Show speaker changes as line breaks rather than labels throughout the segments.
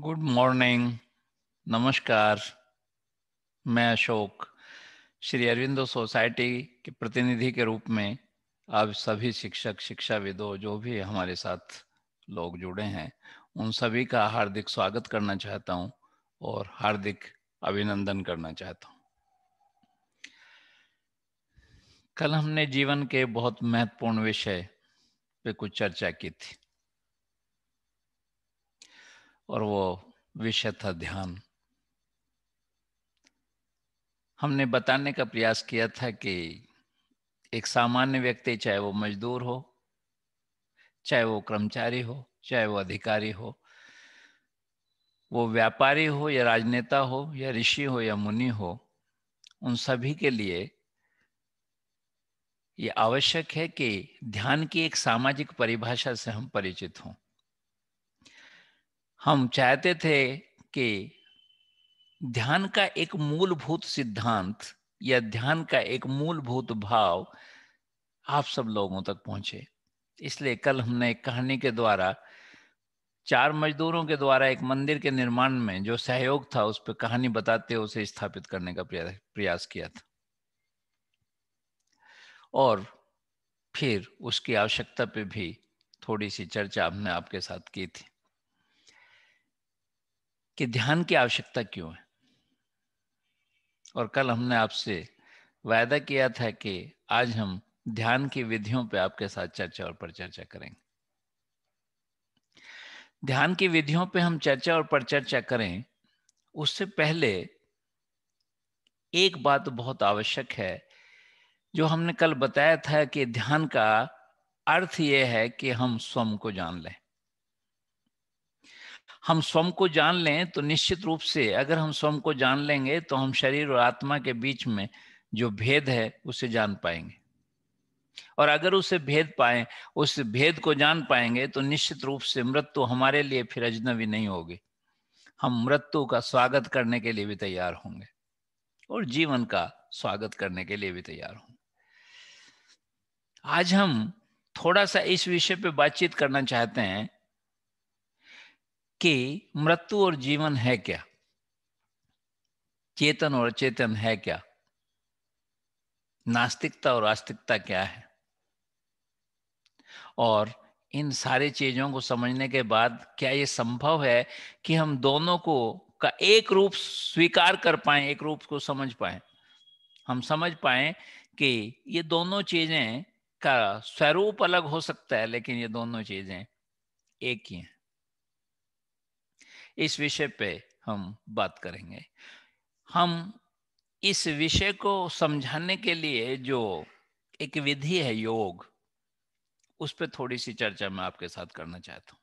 good morning नमस्कार मैं Ashok Shri Aurobindo society के प्रतिनिधि के रूप में आप सभी शिक्षक शिक्षाविदों जो भी हमारे साथ लोग जुड़े हैं उन सभी का हार्दिक स्वागत करना चाहता हूं और हार्दिक अभिनंदन करना चाहता हूं कल हमने जीवन के बहुत महत्वपूर्ण विषय पे कुछ चर्चा की थी और वो विषय था ध्यान हमने बताने का प्रयास किया था कि एक सामान्य व्यक्ति चाहे वो मजदूर हो चाहे वो कर्मचारी हो चाहे वो अधिकारी हो वो व्यापारी हो या राजनेता हो या ऋषि हो या मुनि हो उन सभी के लिए ये आवश्यक है कि ध्यान की एक सामाजिक परिभाषा से हम परिचित हों हम चाहते थे कि ध्यान का एक मूलभूत सिद्धांत या ध्यान का एक मूलभूत भाव आप सब लोगों तक पहुंचे इसलिए कल हमने एक कहानी के द्वारा चार मजदूरों के द्वारा एक मंदिर के निर्माण में जो सहयोग था उस पर कहानी बताते हुए उसे स्थापित करने का प्रयास किया था और फिर उसकी आवश्यकता पे भी थोड़ी सी चर्चा हमने आपके साथ की थी कि ध्यान की आवश्यकता क्यों है और कल हमने आपसे वायदा किया था कि आज हम ध्यान की विधियों पर आपके साथ चर्चा और परिचर्चा करेंगे ध्यान की विधियों पर हम चर्चा और परिचर्चा करें उससे पहले एक बात बहुत आवश्यक है जो हमने कल बताया था कि ध्यान का अर्थ यह है कि हम स्वम को जान लें हम स्वम को जान लें तो निश्चित रूप से अगर हम स्वयं को जान लेंगे तो हम शरीर और आत्मा के बीच में जो भेद है उसे जान पाएंगे और अगर उसे भेद पाए उस भेद को जान पाएंगे तो निश्चित रूप से मृत्यु हमारे लिए फिर अजनबी नहीं होगी हम मृत्यु का स्वागत करने के लिए भी तैयार होंगे और जीवन का स्वागत करने के लिए भी तैयार होंगे आज हम थोड़ा सा इस विषय पर बातचीत करना चाहते हैं कि मृत्यु और जीवन है क्या चेतन और अचेतन है क्या नास्तिकता और आस्तिकता क्या है और इन सारे चीजों को समझने के बाद क्या ये संभव है कि हम दोनों को का एक रूप स्वीकार कर पाए एक रूप को समझ पाए हम समझ पाए कि ये दोनों चीजें का स्वरूप अलग हो सकता है लेकिन ये दोनों चीजें एक ही हैं इस विषय पे हम बात करेंगे हम इस विषय को समझाने के लिए जो एक विधि है योग उस पर थोड़ी सी चर्चा मैं आपके साथ करना चाहता हूँ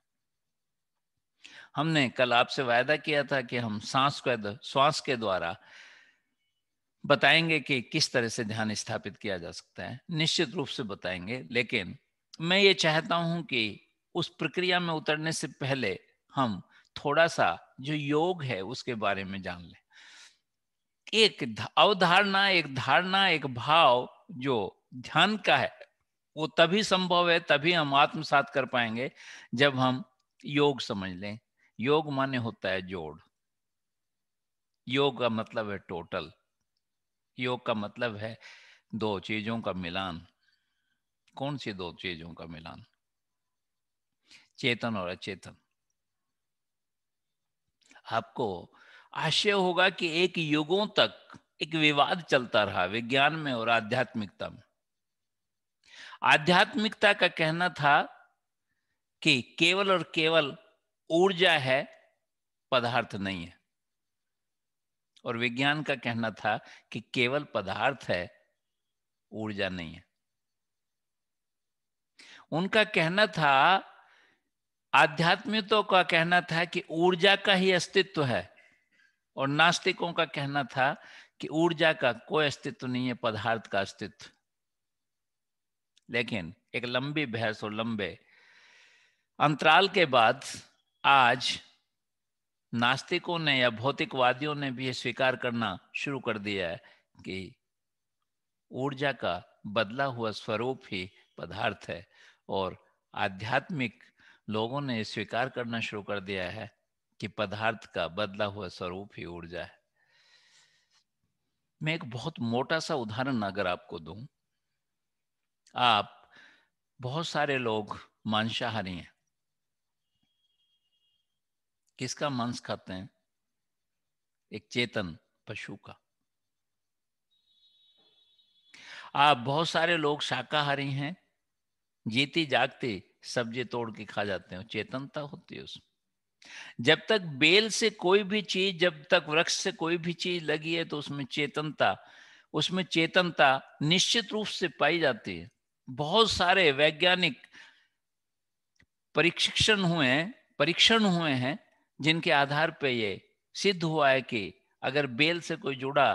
हमने कल आपसे वायदा किया था कि हम सांस के श्वास के द्वारा बताएंगे कि किस तरह से ध्यान स्थापित किया जा सकता है निश्चित रूप से बताएंगे लेकिन मैं ये चाहता हूं कि उस प्रक्रिया में उतरने से पहले हम थोड़ा सा जो योग है उसके बारे में जान लें एक अवधारणा एक धारणा एक भाव जो ध्यान का है वो तभी संभव है तभी हम आत्मसात कर पाएंगे जब हम योग समझ लें योग माने होता है जोड़ योग का मतलब है टोटल योग का मतलब है दो चीजों का मिलान कौन सी दो चीजों का मिलान चेतन और अचेतन आपको आश्चर्य होगा कि एक युगों तक एक विवाद चलता रहा विज्ञान में और आध्यात्मिकता में आध्यात्मिकता का कहना था कि केवल और केवल ऊर्जा है पदार्थ नहीं है और विज्ञान का कहना था कि केवल पदार्थ है ऊर्जा नहीं है उनका कहना था आध्यात्मिकों तो का कहना था कि ऊर्जा का ही अस्तित्व है और नास्तिकों का कहना था कि ऊर्जा का कोई अस्तित्व नहीं है पदार्थ का अस्तित्व लेकिन एक लंबी बहस और लंबे अंतराल के बाद आज नास्तिकों ने या भौतिकवादियों ने भी स्वीकार करना शुरू कर दिया है कि ऊर्जा का बदला हुआ स्वरूप ही पदार्थ है और आध्यात्मिक लोगों ने स्वीकार करना शुरू कर दिया है कि पदार्थ का बदला हुआ स्वरूप ही ऊर्जा है मैं एक बहुत मोटा सा उदाहरण अगर आपको दूं आप बहुत सारे लोग मांसाहारी हैं किसका मांस खाते हैं एक चेतन पशु का आप बहुत सारे लोग शाकाहारी हैं जीते जागते सब्जी तोड़ के खा जाते हैं चेतनता होती है उसमें जब तक बेल से कोई भी चीज जब तक वृक्ष से कोई भी चीज लगी है तो उसमें चेतनता उसमें चेतनता निश्चित रूप से पाई जाती है बहुत सारे वैज्ञानिक परीक्षण हुए हैं परीक्षण हुए हैं जिनके आधार पर यह सिद्ध हुआ है कि अगर बेल से कोई जुड़ा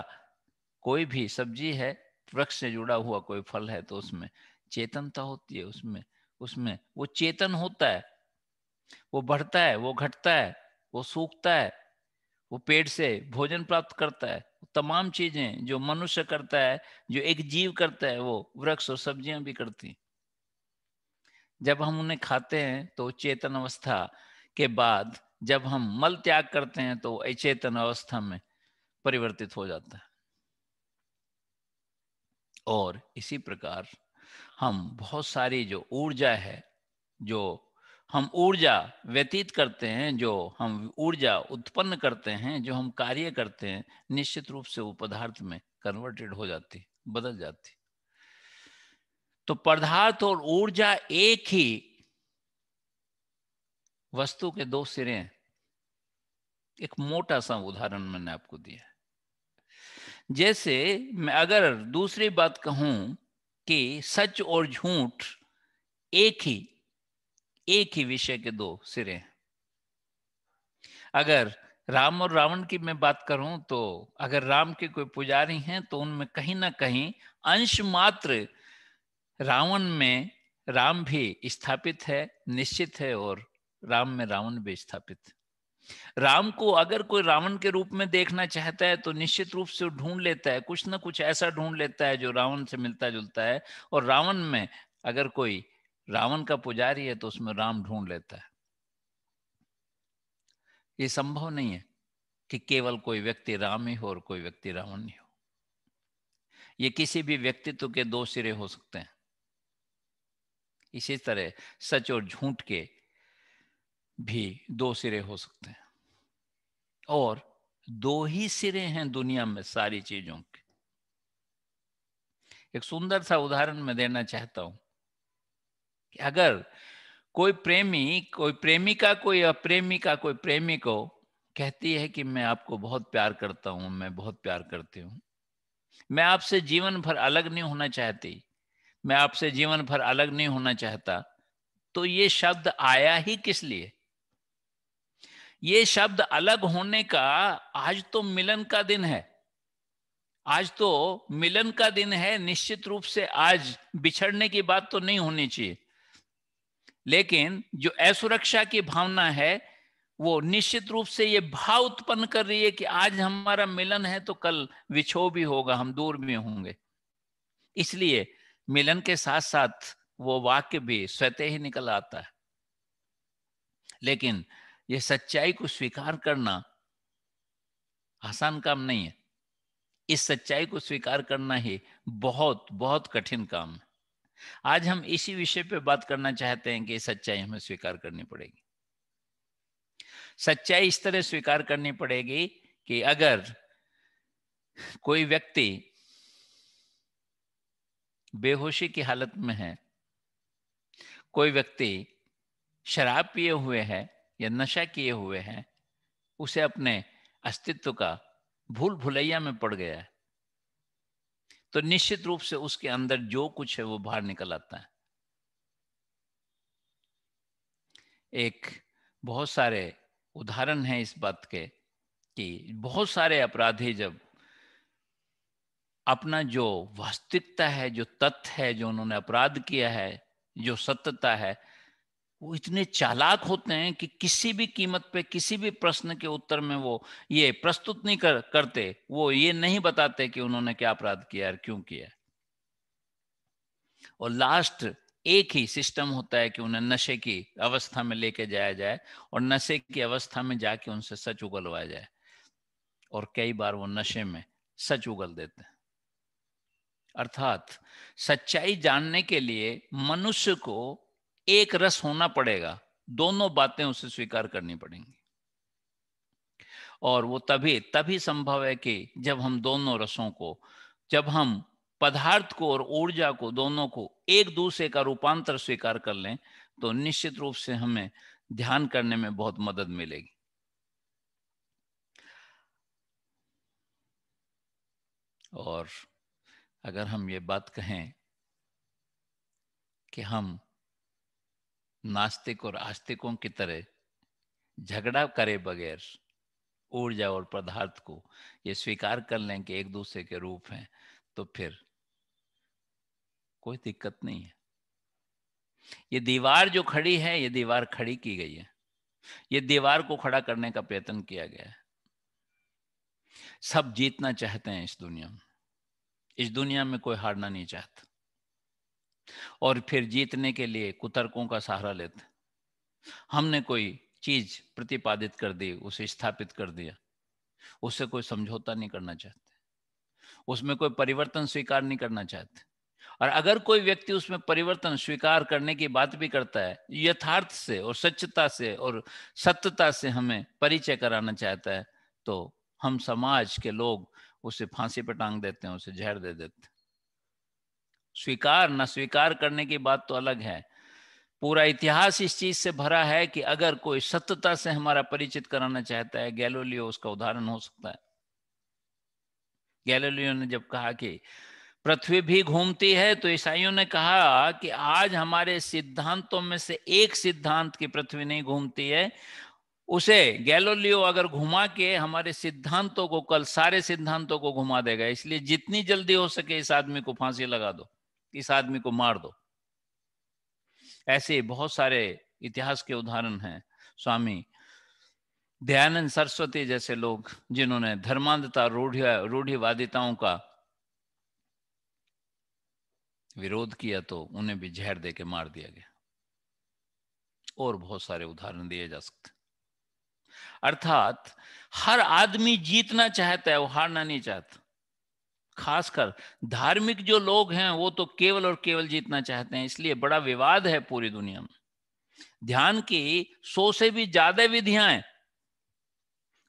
कोई भी सब्जी है वृक्ष से जुड़ा हुआ कोई फल है तो उसमें चेतनता होती है उसमें उसमें वो चेतन होता है वो बढ़ता है वो घटता है वो सूखता है वो पेड़ से भोजन प्राप्त करता है तमाम चीजें जो मनुष्य करता है जो एक जीव करता है वो वृक्ष और सब्जियां भी करती जब हम उन्हें खाते हैं तो चेतन अवस्था के बाद जब हम मल त्याग करते हैं तो अचेतन अवस्था में परिवर्तित हो जाता है और इसी प्रकार हम बहुत सारी जो ऊर्जा है जो हम ऊर्जा व्यतीत करते हैं जो हम ऊर्जा उत्पन्न करते हैं जो हम कार्य करते हैं निश्चित रूप से वो पदार्थ में कन्वर्टेड हो जाती बदल जाती तो पदार्थ और ऊर्जा एक ही वस्तु के दो सिरे हैं एक मोटा सा उदाहरण मैंने आपको दिया जैसे मैं अगर दूसरी बात कहूं कि सच और झूठ एक ही एक ही विषय के दो सिरे हैं अगर राम और रावण की मैं बात करूं तो अगर राम के कोई पुजारी हैं तो उनमें कहीं ना कहीं अंश मात्र रावण में राम भी स्थापित है निश्चित है और राम में रावण भी स्थापित है राम को अगर कोई रावण के रूप में देखना चाहता है तो निश्चित रूप से ढूंढ लेता है कुछ ना कुछ ऐसा ढूंढ लेता है जो रावण से मिलता जुलता है और रावण में अगर कोई रावण का पुजारी है तो उसमें राम ढूंढ लेता है ये संभव नहीं है कि केवल कोई व्यक्ति राम ही हो और कोई व्यक्ति रावण नहीं हो ये किसी भी व्यक्तित्व के दो सिरे हो सकते हैं इसी तरह सच और झूठ के भी दो सिरे हो सकते हैं और दो ही सिरे हैं दुनिया में सारी चीजों के एक सुंदर सा उदाहरण मैं देना चाहता हूं कि अगर कोई प्रेमी कोई प्रेमिका कोई अप्रेमिका कोई प्रेमी को कहती है कि मैं आपको बहुत प्यार करता हूं मैं बहुत प्यार करती हूं मैं आपसे जीवन भर अलग नहीं होना चाहती मैं आपसे जीवन भर अलग नहीं होना चाहता तो ये शब्द आया ही किस लिए ये शब्द अलग होने का आज तो मिलन का दिन है आज तो मिलन का दिन है निश्चित रूप से आज बिछड़ने की बात तो नहीं होनी चाहिए लेकिन जो असुरक्षा की भावना है वो निश्चित रूप से ये भाव उत्पन्न कर रही है कि आज हमारा मिलन है तो कल विछो भी होगा हम दूर भी होंगे इसलिए मिलन के साथ साथ वो वाक्य भी स्वतः ही निकल आता है लेकिन यह सच्चाई को स्वीकार करना आसान काम नहीं है इस सच्चाई को स्वीकार करना ही बहुत बहुत कठिन काम है आज हम इसी विषय पे बात करना चाहते हैं कि सच्चाई हमें स्वीकार करनी पड़ेगी सच्चाई इस तरह स्वीकार करनी पड़ेगी कि अगर कोई व्यक्ति बेहोशी की हालत में है कोई व्यक्ति शराब पिए हुए है या नशा किए हुए हैं उसे अपने अस्तित्व का भूल भुलैया में पड़ गया है तो निश्चित रूप से उसके अंदर जो कुछ है वो बाहर निकल आता है एक बहुत सारे उदाहरण हैं इस बात के कि बहुत सारे अपराधी जब अपना जो वास्तविकता है जो तथ्य है जो उन्होंने अपराध किया है जो सत्यता है वो इतने चालाक होते हैं कि किसी भी कीमत पे किसी भी प्रश्न के उत्तर में वो ये प्रस्तुत नहीं कर करते वो ये नहीं बताते कि उन्होंने क्या अपराध किया और क्यों किया और लास्ट एक ही सिस्टम होता है कि उन्हें नशे की अवस्था में लेके जाया जाए और नशे की अवस्था में जाके उनसे सच उगलवाया जाए और कई बार वो नशे में सच उगल देते हैं अर्थात सच्चाई जानने के लिए मनुष्य को एक रस होना पड़ेगा दोनों बातें उसे स्वीकार करनी पड़ेंगी और वो तभी तभी संभव है कि जब हम दोनों रसों को जब हम पदार्थ को और ऊर्जा को दोनों को एक दूसरे का रूपांतर स्वीकार कर लें तो निश्चित रूप से हमें ध्यान करने में बहुत मदद मिलेगी और अगर हम ये बात कहें कि हम नास्तिक और आस्तिकों की तरह झगड़ा करे बगैर ऊर्जा और पदार्थ को ये स्वीकार कर लें कि एक दूसरे के रूप हैं तो फिर कोई दिक्कत नहीं है ये दीवार जो खड़ी है ये दीवार खड़ी की गई है ये दीवार को खड़ा करने का प्रयत्न किया गया है सब जीतना चाहते हैं इस दुनिया में इस दुनिया में कोई हारना नहीं चाहता और फिर जीतने के लिए कुतर्कों का सहारा लेते हमने कोई चीज प्रतिपादित कर दी उसे स्थापित कर दिया उससे कोई समझौता नहीं करना चाहते उसमें कोई परिवर्तन स्वीकार नहीं करना चाहते और अगर कोई व्यक्ति उसमें परिवर्तन स्वीकार करने की बात भी करता है यथार्थ से और सच्चता से और सत्यता से हमें परिचय कराना चाहता है तो हम समाज के लोग उसे फांसी पर टांग देते हैं उसे जहर दे देते हैं स्वीकार न स्वीकार करने की बात तो अलग है पूरा इतिहास इस चीज से भरा है कि अगर कोई सत्यता से हमारा परिचित कराना चाहता है गैलोलियो उसका उदाहरण हो सकता है गैलोलियो ने जब कहा कि पृथ्वी भी घूमती है तो ईसाइयों ने कहा कि आज हमारे सिद्धांतों में से एक सिद्धांत की पृथ्वी नहीं घूमती है उसे गैलोलियो अगर घुमा के हमारे सिद्धांतों को कल सारे सिद्धांतों को घुमा देगा इसलिए जितनी जल्दी हो सके इस आदमी को फांसी लगा दो इस आदमी को मार दो ऐसे बहुत सारे इतिहास के उदाहरण हैं स्वामी दयानंद सरस्वती जैसे लोग जिन्होंने धर्मांधता रूढ़ रूढ़िवादिताओं का विरोध किया तो उन्हें भी जहर दे के मार दिया गया और बहुत सारे उदाहरण दिए जा सकते अर्थात हर आदमी जीतना चाहता है वो हारना नहीं चाहता खासकर धार्मिक जो लोग हैं वो तो केवल और केवल जीतना चाहते हैं इसलिए बड़ा विवाद है पूरी दुनिया में ध्यान की सौ से भी ज्यादा विधियां हैं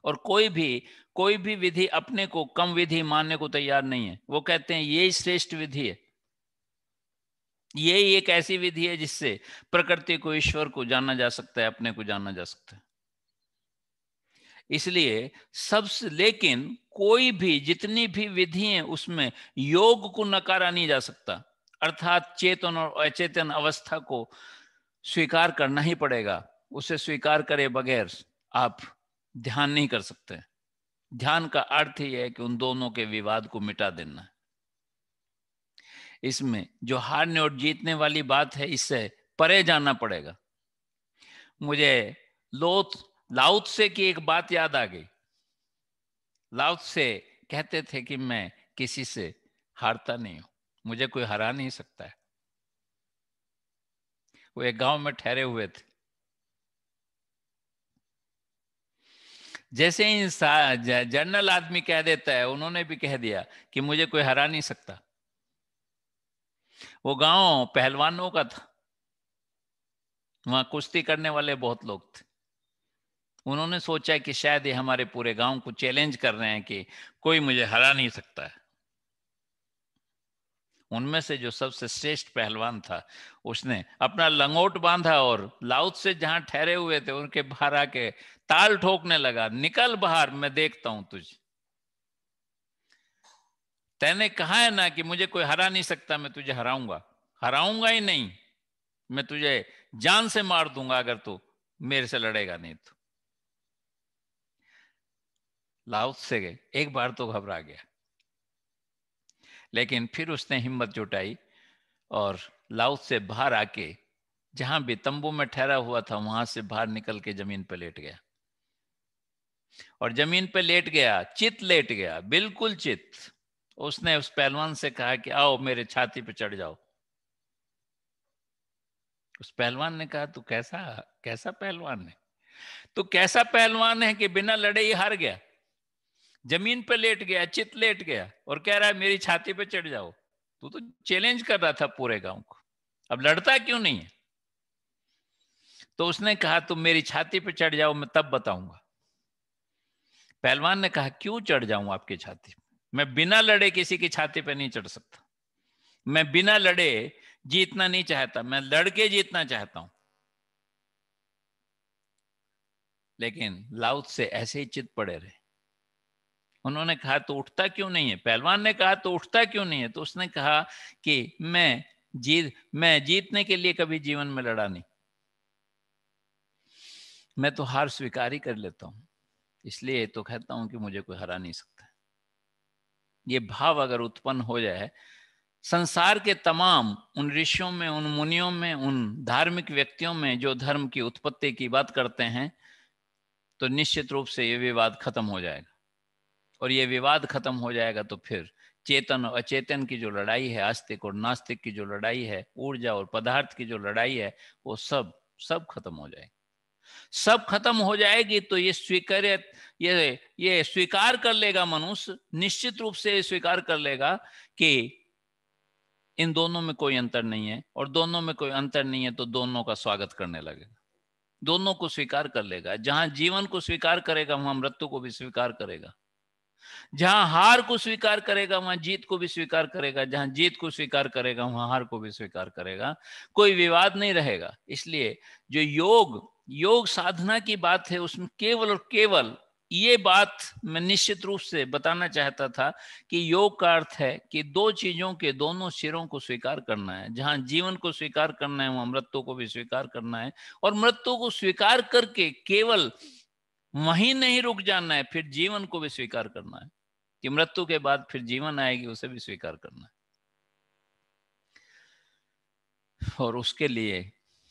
और कोई भी कोई भी विधि अपने को कम विधि मानने को तैयार नहीं है वो कहते हैं ये श्रेष्ठ विधि है यही एक ऐसी विधि है जिससे प्रकृति को ईश्वर को जाना जा सकता है अपने को जाना जा सकता है इसलिए सबसे लेकिन कोई भी जितनी भी विधि है उसमें योग को नकारा नहीं जा सकता अर्थात चेतन और अचेतन अवस्था को स्वीकार करना ही पड़ेगा उसे स्वीकार करे बगैर आप ध्यान नहीं कर सकते ध्यान का अर्थ ही है कि उन दोनों के विवाद को मिटा देना इसमें जो हारने और जीतने वाली बात है इससे परे जाना पड़ेगा मुझे लोथ लाउत से की एक बात याद आ गई लाउत से कहते थे कि मैं किसी से हारता नहीं हूं मुझे कोई हरा नहीं सकता है वो एक गांव में ठहरे हुए थे जैसे इंसान जनरल आदमी कह देता है उन्होंने भी कह दिया कि मुझे कोई हरा नहीं सकता वो गांव पहलवानों का था वहां कुश्ती करने वाले बहुत लोग थे उन्होंने सोचा कि शायद ये हमारे पूरे गांव को चैलेंज कर रहे हैं कि कोई मुझे हरा नहीं सकता है उनमें से जो सबसे श्रेष्ठ पहलवान था उसने अपना लंगोट बांधा और लाउथ से जहां ठहरे हुए थे उनके बाहर आके ताल ठोकने लगा निकल बाहर मैं देखता हूं तुझे तैने कहा है ना कि मुझे कोई हरा नहीं सकता मैं तुझे हराऊंगा हराऊंगा ही नहीं मैं तुझे जान से मार दूंगा अगर तू मेरे से लड़ेगा नहीं तो लाउस से गए एक बार तो घबरा गया लेकिन फिर उसने हिम्मत जुटाई और लाउस से बाहर आके जहां भी तंबू में ठहरा हुआ था वहां से बाहर निकल के जमीन पर लेट गया और जमीन पर लेट गया चित लेट गया बिल्कुल चित उसने उस पहलवान से कहा कि आओ मेरे छाती पर चढ़ जाओ उस पहलवान ने कहा तू कैसा कैसा पहलवान है तू कैसा पहलवान है कि बिना लड़े ही हार गया जमीन पर लेट गया चित लेट गया और कह रहा है मेरी छाती पे चढ़ जाओ तू तो चैलेंज कर रहा था पूरे गांव को अब लड़ता क्यों नहीं है तो उसने कहा तुम मेरी छाती पे चढ़ जाओ मैं तब बताऊंगा पहलवान ने कहा क्यों चढ़ जाऊं आपकी छाती मैं बिना लड़े किसी की छाती पे नहीं चढ़ सकता मैं बिना लड़े जीतना नहीं चाहता मैं लड़के जीतना चाहता हूं लेकिन लाउथ से ऐसे ही चित पड़े रहे उन्होंने कहा तो उठता क्यों नहीं है पहलवान ने कहा तो उठता क्यों नहीं है तो उसने कहा कि मैं जीत मैं जीतने के लिए कभी जीवन में लड़ा नहीं मैं तो हार स्वीकार ही कर लेता हूं इसलिए तो कहता हूं कि मुझे कोई हरा नहीं सकता ये भाव अगर उत्पन्न हो जाए संसार के तमाम उन ऋषियों में उन मुनियों में उन धार्मिक व्यक्तियों में जो धर्म की उत्पत्ति की बात करते हैं तो निश्चित रूप से ये विवाद खत्म हो जाएगा और ये विवाद खत्म हो जाएगा तो फिर चेतन और अचेतन की जो लड़ाई है आस्तिक और नास्तिक की जो लड़ाई है ऊर्जा और पदार्थ की जो लड़ाई है वो सब सब खत्म हो जाएगी सब खत्म हो जाएगी तो ये स्वीकार ये ये स्वीकार कर लेगा मनुष्य निश्चित रूप से स्वीकार कर लेगा कि इन दोनों में कोई अंतर नहीं है और दोनों में कोई अंतर नहीं है तो दोनों का स्वागत करने लगेगा दोनों को स्वीकार कर लेगा जहां जीवन को स्वीकार करेगा वहां मृत्यु को भी स्वीकार करेगा जहां हार को स्वीकार करेगा वहां जीत को भी स्वीकार करेगा जहां जीत को स्वीकार करेगा वहां हार को भी स्वीकार करेगा कोई विवाद नहीं रहेगा इसलिए जो योग योग साधना की बात है उसमें केवल और केवल ये बात मैं निश्चित रूप से बताना चाहता था कि योग का अर्थ है कि दो चीजों के दोनों सिरों को स्वीकार करना है जहां जीवन को स्वीकार करना है वहां मृत्यु को भी स्वीकार करना है और मृत्यु को स्वीकार करके केवल वहीं नहीं रुक जाना है फिर जीवन को भी स्वीकार करना है कि मृत्यु के बाद फिर जीवन आएगी उसे भी स्वीकार करना है और उसके लिए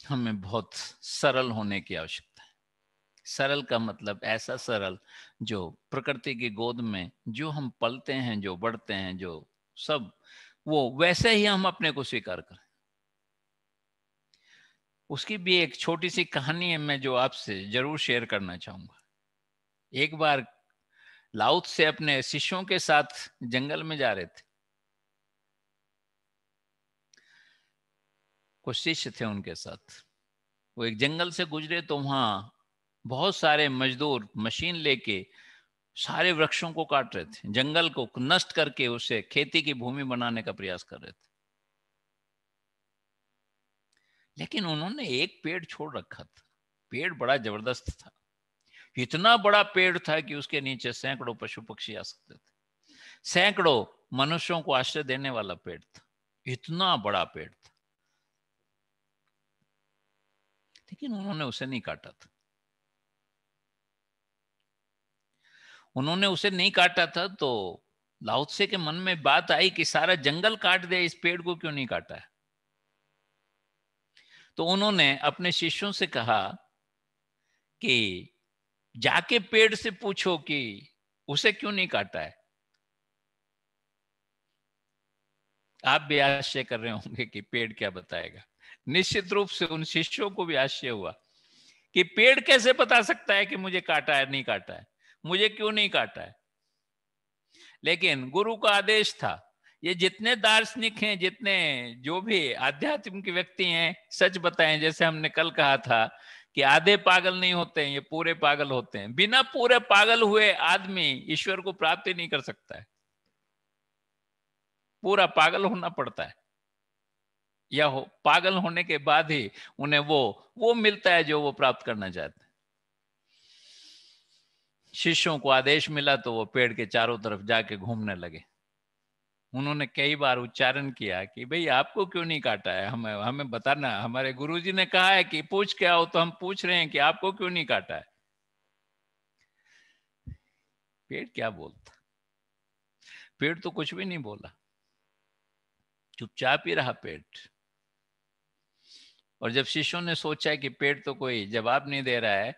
हमें बहुत सरल होने की आवश्यकता है सरल का मतलब ऐसा सरल जो प्रकृति की गोद में जो हम पलते हैं जो बढ़ते हैं जो सब वो वैसे ही हम अपने को स्वीकार करें उसकी भी एक छोटी सी कहानी है मैं जो आपसे जरूर शेयर करना चाहूंगा एक बार लाउथ से अपने शिष्यों के साथ जंगल में जा रहे थे कुछ शिष्य थे उनके साथ वो एक जंगल से गुजरे तो वहां बहुत सारे मजदूर मशीन लेके सारे वृक्षों को काट रहे थे जंगल को नष्ट करके उसे खेती की भूमि बनाने का प्रयास कर रहे थे लेकिन उन्होंने एक पेड़ छोड़ रखा था पेड़ बड़ा जबरदस्त था इतना बड़ा पेड़ था कि उसके नीचे सैकड़ों पशु पक्षी आ सकते थे सैकड़ों मनुष्यों को आश्रय देने वाला पेड़ था इतना बड़ा पेड़ था लेकिन उन्होंने उसे नहीं काटा था उन्होंने उसे नहीं काटा था तो लाउत्से के मन में बात आई कि सारा जंगल काट दे इस पेड़ को क्यों नहीं काटा है तो उन्होंने अपने शिष्यों से कहा कि जाके पेड़ से पूछो कि उसे क्यों नहीं काटा है आप भी आश्चर्य कर रहे होंगे कि पेड़ क्या बताएगा निश्चित रूप से उन शिष्यों को भी आश्चर्य हुआ कि पेड़ कैसे बता सकता है कि मुझे काटा है नहीं काटा है मुझे क्यों नहीं काटा है लेकिन गुरु का आदेश था ये जितने दार्शनिक हैं जितने जो भी आध्यात्म के व्यक्ति हैं सच बताएं जैसे हमने कल कहा था कि आधे पागल नहीं होते हैं ये पूरे पागल होते हैं बिना पूरे पागल हुए आदमी ईश्वर को प्राप्ति नहीं कर सकता है पूरा पागल होना पड़ता है या हो पागल होने के बाद ही उन्हें वो वो मिलता है जो वो प्राप्त करना चाहते हैं शिष्यों को आदेश मिला तो वो पेड़ के चारों तरफ जाके घूमने लगे उन्होंने कई बार उच्चारण किया कि भाई आपको क्यों नहीं काटा है हमें हमें बताना हमारे गुरुजी ने कहा है कि पूछ के आओ तो हम पूछ रहे हैं कि आपको क्यों नहीं काटा है पेड़ क्या बोलता पेड़ तो कुछ भी नहीं बोला चुपचाप ही रहा पेड़ और जब शिष्यों ने सोचा कि पेड़ तो कोई जवाब नहीं दे रहा है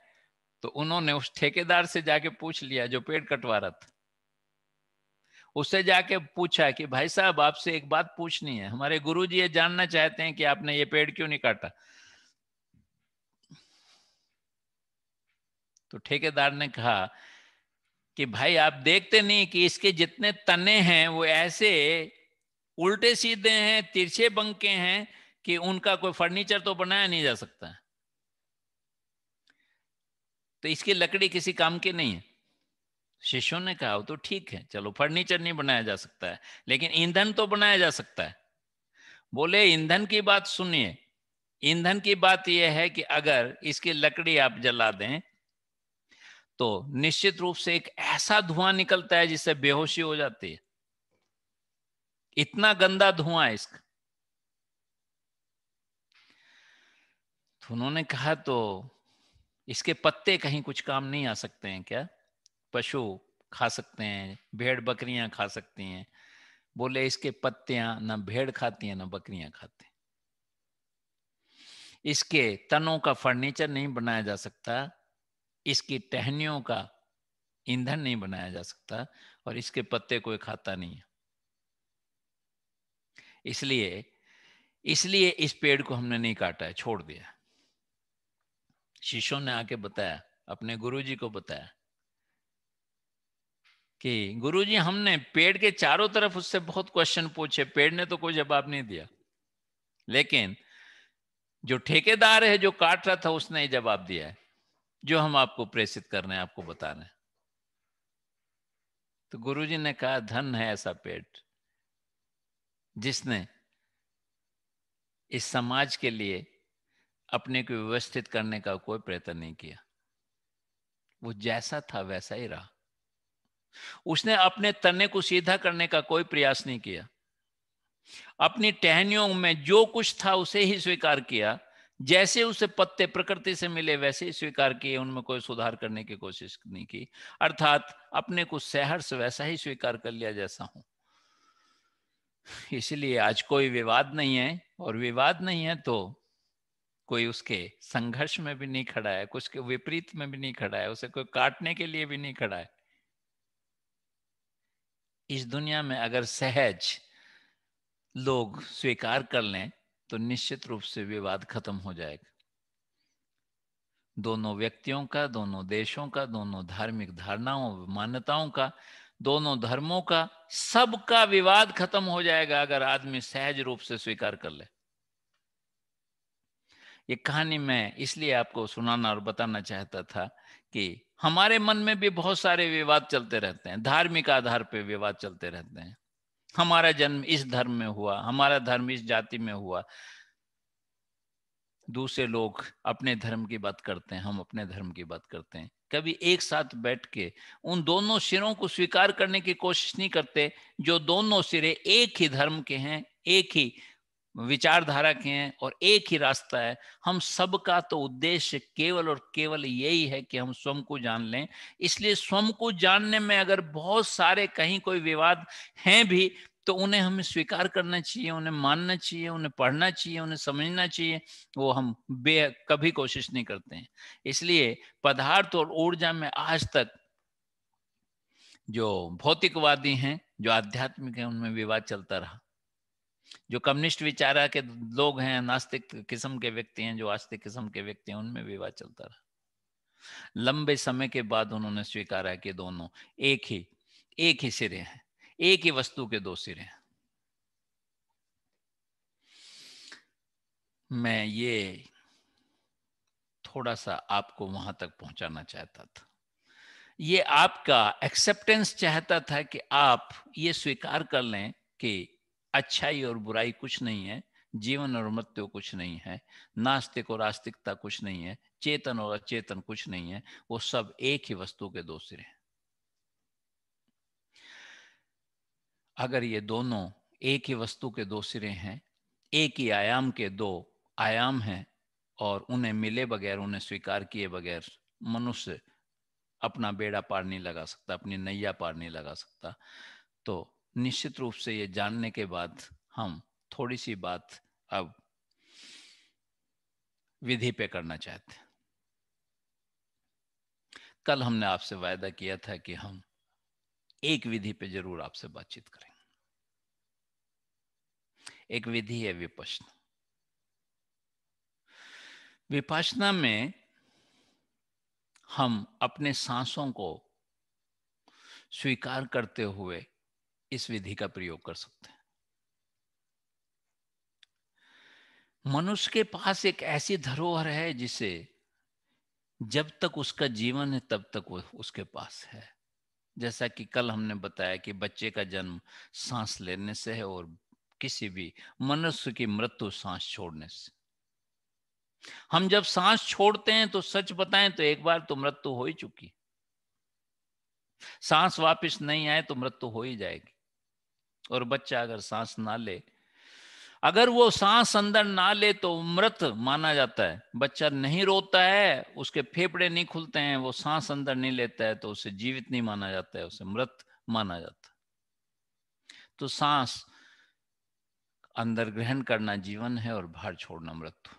तो उन्होंने उस ठेकेदार से जाके पूछ लिया जो पेड़ कटवा रहा था उससे जाके पूछा कि भाई साहब आपसे एक बात पूछनी है हमारे गुरु जी ये जानना चाहते हैं कि आपने ये पेड़ क्यों नहीं काटा तो ठेकेदार ने कहा कि भाई आप देखते नहीं कि इसके जितने तने हैं वो ऐसे उल्टे सीधे हैं तिरछे बंके हैं कि उनका कोई फर्नीचर तो बनाया नहीं जा सकता तो इसकी लकड़ी किसी काम की नहीं है शिष्यों ने कहा तो ठीक है चलो फर्नीचर नहीं बनाया जा सकता है लेकिन ईंधन तो बनाया जा सकता है बोले ईंधन की बात सुनिए ईंधन की बात यह है कि अगर इसकी लकड़ी आप जला दें तो निश्चित रूप से एक ऐसा धुआं निकलता है जिससे बेहोशी हो जाती है इतना गंदा धुआं है इसका तो उन्होंने कहा तो इसके पत्ते कहीं कुछ काम नहीं आ सकते हैं क्या पशु खा सकते हैं भेड़ बकरियां खा सकती हैं बोले इसके पत्तियां ना भेड़ खाती हैं ना बकरियां खाती हैं इसके तनों का फर्नीचर नहीं बनाया जा सकता इसकी टहनियों का ईंधन नहीं बनाया जा सकता और इसके पत्ते कोई खाता नहीं है इसलिए इसलिए इस पेड़ को हमने नहीं काटा है छोड़ दिया शिष्यों ने आके बताया अपने गुरुजी को बताया कि गुरु जी हमने पेड़ के चारों तरफ उससे बहुत क्वेश्चन पूछे पेड़ ने तो कोई जवाब नहीं दिया लेकिन जो ठेकेदार है जो काट रहा था उसने जवाब दिया है जो हम आपको प्रेषित कर रहे हैं आपको बता रहे हैं तो गुरुजी ने कहा धन है ऐसा पेड़ जिसने इस समाज के लिए अपने को व्यवस्थित करने का कोई प्रयत्न नहीं किया वो जैसा था वैसा ही रहा उसने अपने तने को सीधा करने का कोई प्रयास नहीं किया अपनी टहनियों में जो कुछ था उसे ही स्वीकार किया जैसे उसे पत्ते प्रकृति से मिले वैसे ही स्वीकार किए उनमें कोई सुधार करने की कोशिश नहीं की अर्थात अपने को सहर्ष वैसा ही स्वीकार कर लिया जैसा हूं इसलिए आज कोई विवाद नहीं है और विवाद नहीं है तो कोई उसके संघर्ष में भी नहीं खड़ा है कुछ के विपरीत में भी नहीं खड़ा है उसे कोई काटने के लिए भी नहीं खड़ा है इस दुनिया में अगर सहज लोग स्वीकार कर लें तो निश्चित रूप से विवाद खत्म हो जाएगा दोनों व्यक्तियों का दोनों देशों का दोनों धार्मिक धारणाओं मान्यताओं का दोनों धर्मों का सबका विवाद खत्म हो जाएगा अगर आदमी सहज रूप से स्वीकार कर ले ये कहानी मैं इसलिए आपको सुनाना और बताना चाहता था कि हमारे मन में भी बहुत सारे विवाद चलते रहते हैं धार्मिक आधार पर विवाद चलते रहते हैं हमारा जन्म इस धर्म में हुआ हमारा धर्म इस जाति में हुआ दूसरे लोग अपने धर्म की बात करते हैं हम अपने धर्म की बात करते हैं कभी एक साथ बैठ के उन दोनों सिरों को स्वीकार करने की कोशिश नहीं करते जो दोनों सिरे एक ही धर्म के हैं एक ही विचारधारा के हैं और एक ही रास्ता है हम सबका तो उद्देश्य केवल और केवल यही है कि हम स्वयं को जान लें इसलिए स्वयं को जानने में अगर बहुत सारे कहीं कोई विवाद हैं भी तो उन्हें हमें स्वीकार करना चाहिए उन्हें मानना चाहिए उन्हें पढ़ना चाहिए उन्हें समझना चाहिए वो हम बे कभी कोशिश नहीं करते हैं इसलिए पदार्थ और ऊर्जा में आज तक जो भौतिकवादी हैं जो आध्यात्मिक है उनमें विवाद चलता रहा जो कम्युनिस्ट विचारा के लोग हैं नास्तिक किस्म के व्यक्ति हैं जो आस्तिक किस्म के व्यक्ति हैं उनमें विवाद चलता रहा लंबे समय के बाद उन्होंने स्वीकारा कि दोनों एक ही एक ही सिरे हैं एक ही वस्तु के दो सिरे हैं मैं ये थोड़ा सा आपको वहां तक पहुंचाना चाहता था ये आपका एक्सेप्टेंस चाहता था कि आप ये स्वीकार कर लें कि अच्छाई और बुराई कुछ नहीं है जीवन और मृत्यु कुछ नहीं है नास्तिक और आस्तिकता कुछ नहीं है चेतन और अचेतन कुछ नहीं है वो सब एक ही वस्तु के दो सिरे हैं अगर ये दोनों एक ही वस्तु के दो सिरे हैं एक ही आयाम के दो आयाम हैं और उन्हें मिले बगैर उन्हें स्वीकार किए बगैर मनुष्य अपना बेड़ा पार नहीं लगा सकता अपनी नैया पार नहीं लगा सकता तो निश्चित रूप से ये जानने के बाद हम थोड़ी सी बात अब विधि पे करना चाहते हैं कल हमने आपसे वायदा किया था कि हम एक विधि पे जरूर आपसे बातचीत करेंगे एक विधि है विपश्चना विपासना में हम अपने सांसों को स्वीकार करते हुए इस विधि का प्रयोग कर सकते हैं मनुष्य के पास एक ऐसी धरोहर है जिसे जब तक उसका जीवन है तब तक वो उसके पास है जैसा कि कल हमने बताया कि बच्चे का जन्म सांस लेने से है और किसी भी मनुष्य की मृत्यु सांस छोड़ने से हम जब सांस छोड़ते हैं तो सच बताएं तो एक बार तो मृत्यु हो ही चुकी सांस वापस नहीं आए तो मृत्यु हो ही जाएगी और बच्चा अगर सांस ना ले अगर वो सांस अंदर ना ले तो मृत माना जाता है बच्चा नहीं रोता है उसके फेफड़े नहीं खुलते हैं वो सांस अंदर नहीं लेता है तो उसे जीवित नहीं माना जाता है उसे मृत माना जाता है तो सांस अंदर ग्रहण करना जीवन है और बाहर छोड़ना मृत्यु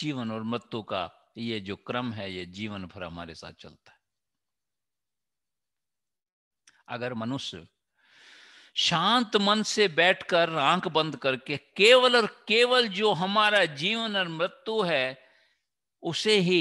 जीवन और मृत्यु का ये जो क्रम है ये जीवन भर हमारे साथ चलता है अगर मनुष्य शांत मन से बैठकर आंख बंद करके केवल और केवल जो हमारा जीवन और मृत्यु है उसे ही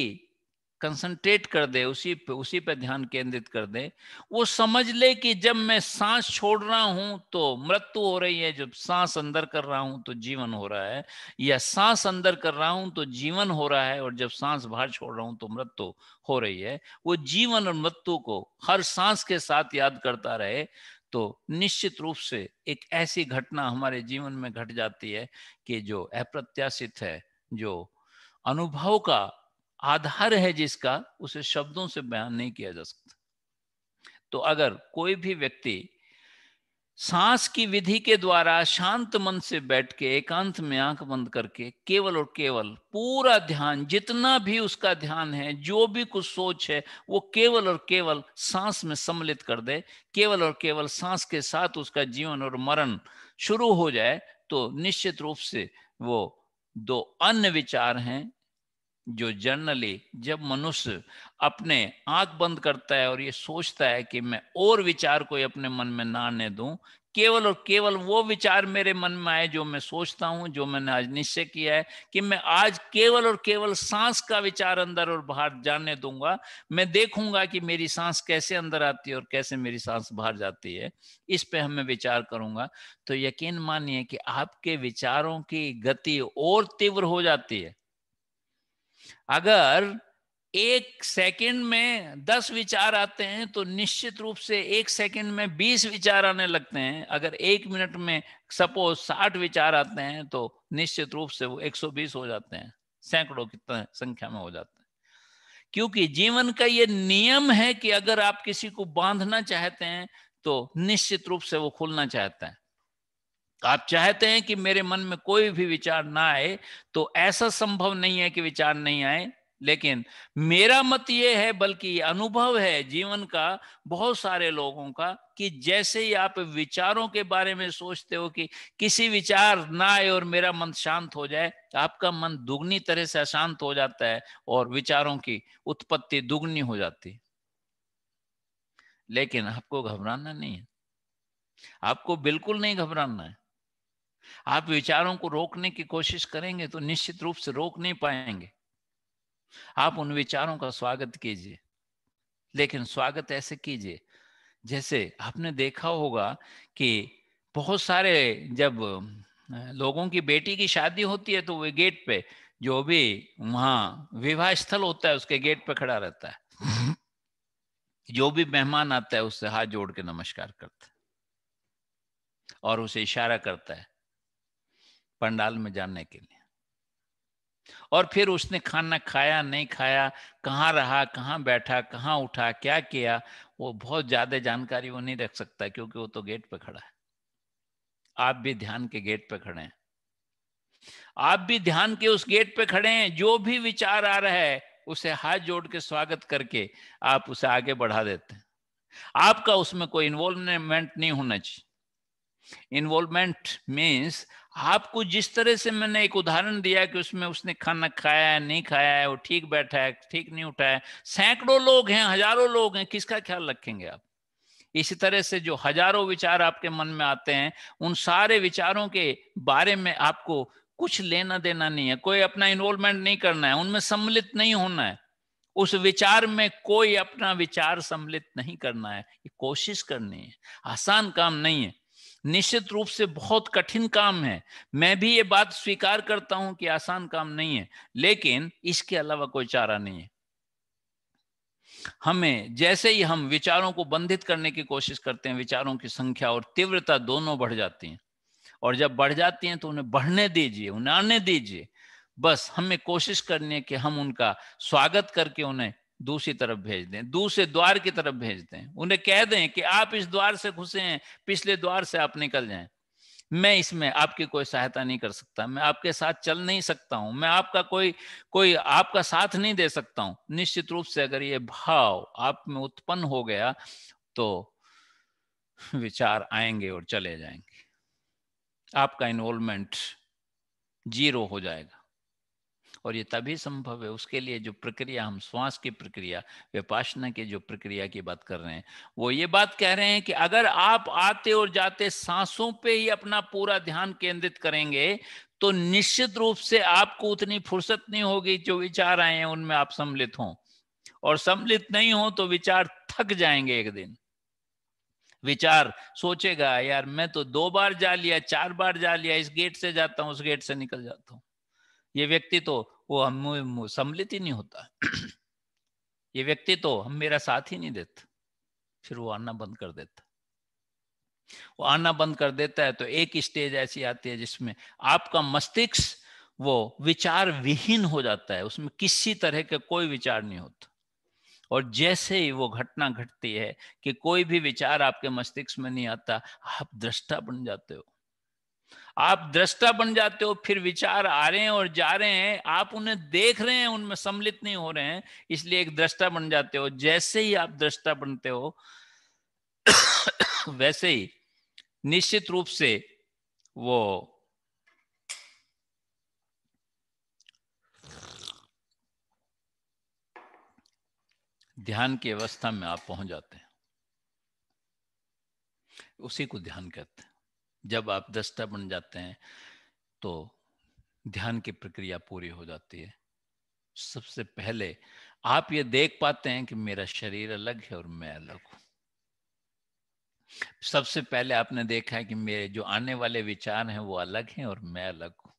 कंसंट्रेट कर दे उसी पे उसी पे ध्यान केंद्रित कर दे वो समझ ले कि जब मैं सांस छोड़ रहा हूं तो मृत्यु हो रही है जब सांस अंदर कर रहा हूं तो जीवन हो रहा है या सांस अंदर कर रहा हूं तो जीवन हो रहा है और जब सांस बाहर छोड़ रहा हूं तो मृत्यु हो रही है वो जीवन और मृत्यु को हर सांस के साथ याद करता रहे तो निश्चित रूप से एक ऐसी घटना हमारे जीवन में घट जाती है कि जो अप्रत्याशित है जो अनुभव का आधार है जिसका उसे शब्दों से बयान नहीं किया जा सकता तो अगर कोई भी व्यक्ति सांस की विधि के द्वारा शांत मन से बैठ के एकांत में आंख बंद करके केवल और केवल पूरा ध्यान जितना भी उसका ध्यान है जो भी कुछ सोच है वो केवल और केवल सांस में सम्मिलित कर दे केवल और केवल सांस के साथ उसका जीवन और मरण शुरू हो जाए तो निश्चित रूप से वो दो अन्य विचार हैं जो जनरली जब मनुष्य अपने आंख बंद करता है और ये सोचता है कि मैं और विचार कोई अपने मन में ना आने दूं केवल और केवल वो विचार मेरे मन में आए जो मैं सोचता हूं जो मैंने आज निश्चय किया है कि मैं आज केवल और केवल सांस का विचार अंदर और बाहर जाने दूंगा मैं देखूंगा कि मेरी सांस कैसे अंदर आती है और कैसे मेरी सांस बाहर जाती है इस पे हमें विचार करूंगा तो यकीन मानिए कि आपके विचारों की गति और तीव्र हो जाती है अगर एक सेकंड में दस विचार आते हैं तो निश्चित रूप से एक सेकंड में बीस विचार आने लगते हैं अगर एक मिनट में सपोज साठ विचार आते हैं तो निश्चित रूप से वो एक सौ बीस हो जाते हैं सैकड़ों कितने संख्या में हो जाते हैं क्योंकि जीवन का ये नियम है कि अगर आप किसी को बांधना चाहते हैं तो निश्चित रूप से वो खुलना चाहते हैं तो आप चाहते हैं कि मेरे मन में कोई भी विचार ना आए तो ऐसा संभव नहीं है कि विचार नहीं आए लेकिन मेरा मत ये है बल्कि अनुभव है जीवन का बहुत सारे लोगों का कि जैसे ही आप विचारों के बारे में सोचते हो कि किसी विचार ना आए और मेरा मन शांत हो जाए आपका मन दुगनी तरह से अशांत हो जाता है और विचारों की उत्पत्ति दुगनी हो जाती है लेकिन आपको घबराना नहीं है आपको बिल्कुल नहीं घबराना है आप विचारों को रोकने की कोशिश करेंगे तो निश्चित रूप से रोक नहीं पाएंगे आप उन विचारों का स्वागत कीजिए लेकिन स्वागत ऐसे कीजिए जैसे आपने देखा होगा कि बहुत सारे जब लोगों की बेटी की शादी होती है तो वे गेट पे जो भी वहां विवाह स्थल होता है उसके गेट पे खड़ा रहता है जो भी मेहमान आता है उससे हाथ जोड़ के नमस्कार करता है और उसे इशारा करता है पंडाल में जाने के लिए और फिर उसने खाना खाया नहीं खाया कहाँ रहा कहाँ बैठा कहाँ उठा क्या किया वो बहुत ज्यादा जानकारी वो नहीं रख सकता क्योंकि वो तो गेट पे खड़ा है आप भी ध्यान के गेट पे खड़े हैं आप भी ध्यान के उस गेट पे खड़े हैं जो भी विचार आ रहा है उसे हाथ जोड़ के स्वागत करके आप उसे आगे बढ़ा देते हैं आपका उसमें कोई इन्वॉल्वमेंट नहीं होना चाहिए इन्वॉल्वमेंट मीन्स आपको जिस तरह से मैंने एक उदाहरण दिया कि उसमें उसने खाना खाया है नहीं खाया है वो ठीक बैठा है ठीक नहीं उठा है सैकड़ों लोग हैं हजारों लोग हैं किसका ख्याल रखेंगे आप इसी तरह से जो हजारों विचार आपके मन में आते हैं उन सारे विचारों के बारे में आपको कुछ लेना देना नहीं है कोई अपना इन्वॉल्वमेंट नहीं करना है उनमें सम्मिलित नहीं होना है उस विचार में कोई अपना विचार सम्मिलित नहीं करना है कोशिश करनी है आसान काम नहीं है निश्चित रूप से बहुत कठिन काम है मैं भी ये बात स्वीकार करता हूं कि आसान काम नहीं है लेकिन इसके अलावा कोई चारा नहीं है हमें जैसे ही हम विचारों को बंधित करने की कोशिश करते हैं विचारों की संख्या और तीव्रता दोनों बढ़ जाती हैं और जब बढ़ जाती हैं तो उन्हें बढ़ने दीजिए उन्हें आने दीजिए बस हमें कोशिश करनी है कि हम उनका स्वागत करके उन्हें दूसरी तरफ भेज दें दूसरे द्वार की तरफ भेज दें उन्हें कह दें कि आप इस द्वार से घुसे हैं पिछले द्वार से आप निकल जाएं मैं इसमें आपकी कोई सहायता नहीं कर सकता मैं आपके साथ चल नहीं सकता हूं मैं आपका कोई कोई आपका साथ नहीं दे सकता हूं निश्चित रूप से अगर ये भाव आप में उत्पन्न हो गया तो विचार आएंगे और चले जाएंगे आपका इन्वॉल्वमेंट जीरो हो जाएगा और ये तभी संभव है उसके लिए जो प्रक्रिया हम श्वास की प्रक्रिया व्यपासना की जो प्रक्रिया की बात कर रहे हैं वो ये बात कह रहे हैं कि अगर आप आते और जाते सांसों पे ही अपना पूरा ध्यान केंद्रित करेंगे तो निश्चित रूप से आपको उतनी फुर्सत नहीं होगी जो विचार आए हैं उनमें आप सम्मिलित हों और सम्मिलित नहीं हो तो विचार थक जाएंगे एक दिन विचार सोचेगा यार मैं तो दो बार जा लिया चार बार जा लिया इस गेट से जाता हूं उस गेट से निकल जाता हूं ये व्यक्ति तो वो हम सम्मिलित ही नहीं होता ये व्यक्ति तो हम मेरा साथ ही नहीं देता फिर वो आना बंद कर देता वो आना बंद कर देता है तो एक स्टेज ऐसी आती है जिसमें आपका मस्तिष्क वो विचार विहीन हो जाता है उसमें किसी तरह का कोई विचार नहीं होता और जैसे ही वो घटना घटती है कि कोई भी विचार आपके मस्तिष्क में नहीं आता आप दृष्टा बन जाते हो आप दृष्टा बन जाते हो फिर विचार आ रहे हैं और जा रहे हैं आप उन्हें देख रहे हैं उनमें सम्मिलित नहीं हो रहे हैं इसलिए एक दृष्टा बन जाते हो जैसे ही आप दृष्टा बनते हो वैसे ही निश्चित रूप से वो ध्यान की अवस्था में आप पहुंच जाते हैं उसी को ध्यान कहते हैं जब आप दृष्टा बन जाते हैं तो ध्यान की प्रक्रिया पूरी हो जाती है सबसे पहले आप ये देख पाते हैं कि मेरा शरीर अलग है और मैं अलग हूं सबसे पहले आपने देखा है कि मेरे जो आने वाले विचार हैं वो अलग हैं और मैं अलग हूं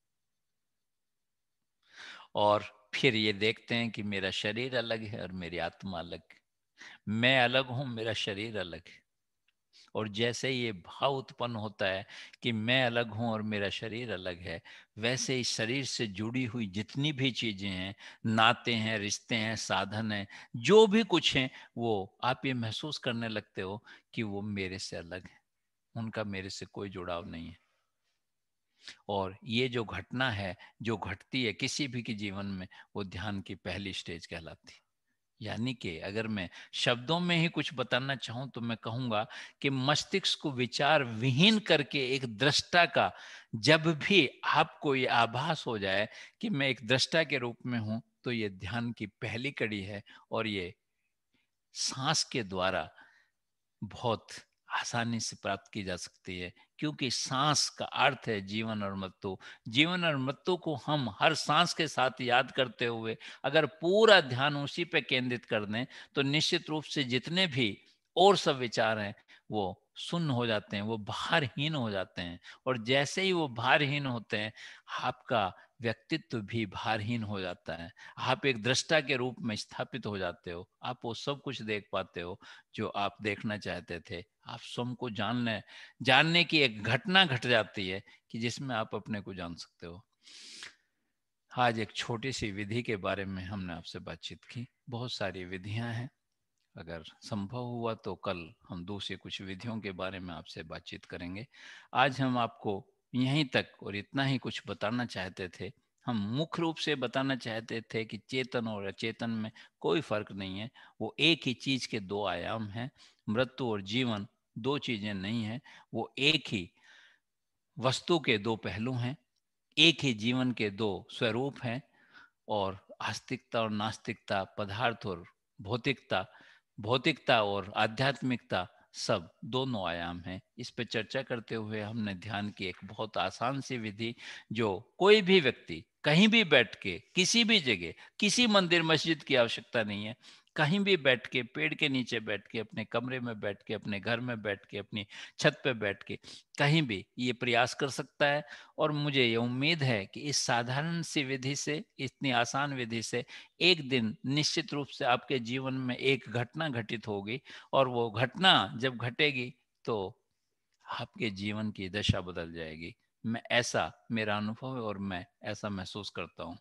और फिर ये देखते हैं कि मेरा शरीर अलग है और मेरी आत्मा अलग मैं अलग हूं मेरा शरीर अलग है और जैसे ये भाव उत्पन्न होता है कि मैं अलग हूँ और मेरा शरीर अलग है वैसे इस शरीर से जुड़ी हुई जितनी भी चीज़ें हैं नाते हैं रिश्ते हैं साधन हैं जो भी कुछ हैं वो आप ये महसूस करने लगते हो कि वो मेरे से अलग है उनका मेरे से कोई जुड़ाव नहीं है और ये जो घटना है जो घटती है किसी भी के जीवन में वो ध्यान की पहली स्टेज कहलाती है यानी कि अगर मैं शब्दों में ही कुछ बताना चाहूं तो मैं कहूंगा कि मस्तिष्क को विचार विहीन करके एक दृष्टा का जब भी आपको ये आभास हो जाए कि मैं एक दृष्टा के रूप में हूं तो ये ध्यान की पहली कड़ी है और ये सांस के द्वारा बहुत आसानी से प्राप्त की जा सकती है क्योंकि सांस का अर्थ है जीवन और मृत्यु जीवन और मृत्यु को हम हर सांस के साथ याद करते हुए अगर पूरा ध्यान उसी पे केंद्रित कर दें तो निश्चित रूप से जितने भी और सब विचार हैं वो सुन्न हो जाते हैं वो भारहीन हो जाते हैं और जैसे ही वो भारहीन होते हैं आपका व्यक्तित्व भी भारहीन हो जाता है आप एक दृष्टा के रूप में स्थापित हो जाते हो आप वो सब कुछ देख पाते हो जो आप देखना चाहते थे आप स्वयं को जानने जानने की एक घटना घट जाती है कि जिसमें आप अपने को जान सकते हो आज एक छोटी सी विधि के बारे में हमने आपसे बातचीत की बहुत सारी विधियां हैं अगर संभव हुआ तो कल हम दूसरी कुछ विधियों के बारे में आपसे बातचीत करेंगे आज हम आपको यहीं तक और इतना ही कुछ बताना चाहते थे हम मुख्य रूप से बताना चाहते थे कि चेतन और अचेतन में कोई फर्क नहीं है वो एक ही चीज के दो आयाम हैं मृत्यु और जीवन दो चीजें नहीं है वो एक ही वस्तु के दो पहलू हैं एक ही जीवन के दो स्वरूप हैं और आस्तिकता और नास्तिकता पदार्थ और भौतिकता भौतिकता और आध्यात्मिकता सब दोनों आयाम हैं इस पर चर्चा करते हुए हमने ध्यान की एक बहुत आसान सी विधि जो कोई भी व्यक्ति कहीं भी बैठ के किसी भी जगह किसी मंदिर मस्जिद की आवश्यकता नहीं है कहीं भी बैठ के पेड़ के नीचे बैठ के अपने कमरे में बैठ के अपने घर में बैठ के अपनी छत पे बैठ के कहीं भी ये प्रयास कर सकता है और मुझे ये उम्मीद है कि इस साधारण सी विधि से इतनी आसान विधि से एक दिन निश्चित रूप से आपके जीवन में एक घटना घटित होगी और वो घटना जब घटेगी तो आपके जीवन की दशा बदल जाएगी मैं ऐसा मेरा अनुभव है और मैं ऐसा महसूस करता हूँ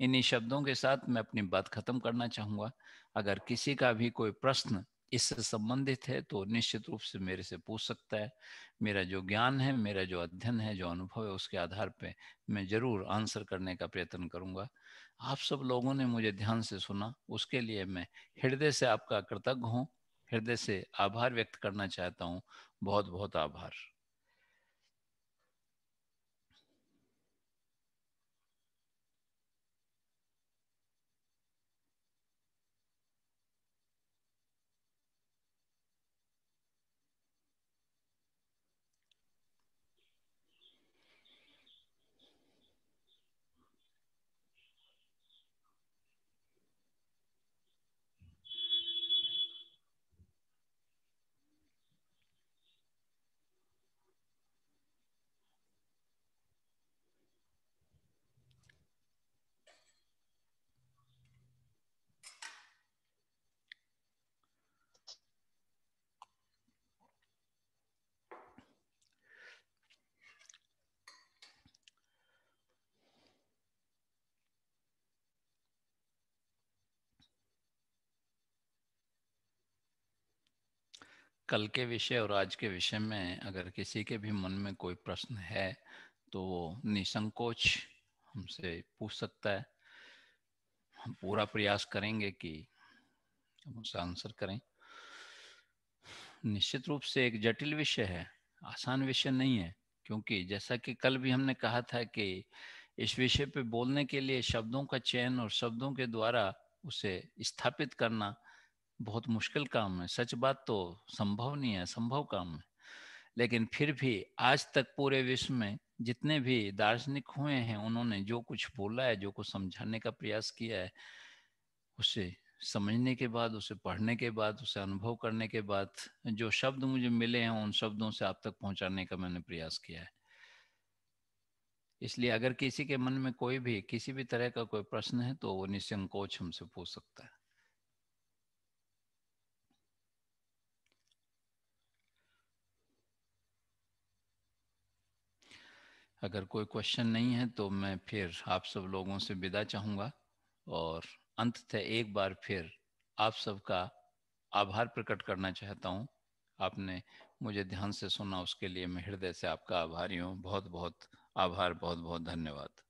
इन्हीं शब्दों के साथ मैं अपनी बात खत्म करना चाहूंगा अगर किसी का भी कोई प्रश्न इससे संबंधित है तो निश्चित रूप से मेरे से पूछ सकता है मेरा जो ज्ञान है मेरा जो अध्ययन है जो अनुभव है उसके आधार पे मैं जरूर आंसर करने का प्रयत्न करूंगा आप सब लोगों ने मुझे ध्यान से सुना उसके लिए मैं हृदय से आपका कृतज्ञ हूँ हृदय से आभार व्यक्त करना चाहता हूँ बहुत बहुत आभार कल के विषय और आज के विषय में अगर किसी के भी मन में कोई प्रश्न है तो वो निसंकोच हमसे पूछ सकता है हम पूरा प्रयास करेंगे कि हम उसे आंसर करें निश्चित रूप से एक जटिल विषय है आसान विषय नहीं है क्योंकि जैसा कि कल भी हमने कहा था कि इस विषय पे बोलने के लिए शब्दों का चयन और शब्दों के द्वारा उसे स्थापित करना बहुत मुश्किल काम है सच बात तो संभव नहीं है संभव काम है लेकिन फिर भी आज तक पूरे विश्व में जितने भी दार्शनिक हुए हैं उन्होंने जो कुछ बोला है जो कुछ समझाने का प्रयास किया है उसे समझने के बाद उसे पढ़ने के बाद उसे अनुभव करने के बाद जो शब्द मुझे मिले हैं उन शब्दों से आप तक पहुंचाने का मैंने प्रयास किया है इसलिए अगर किसी के मन में कोई भी किसी भी तरह का कोई प्रश्न है तो वो निसंकोच हमसे पूछ सकता है अगर कोई क्वेश्चन नहीं है तो मैं फिर आप सब लोगों से विदा चाहूँगा और अंत थे एक बार फिर आप सबका आभार प्रकट करना चाहता हूँ आपने मुझे ध्यान से सुना उसके लिए मैं हृदय से आपका आभारी हूँ बहुत बहुत आभार बहुत बहुत धन्यवाद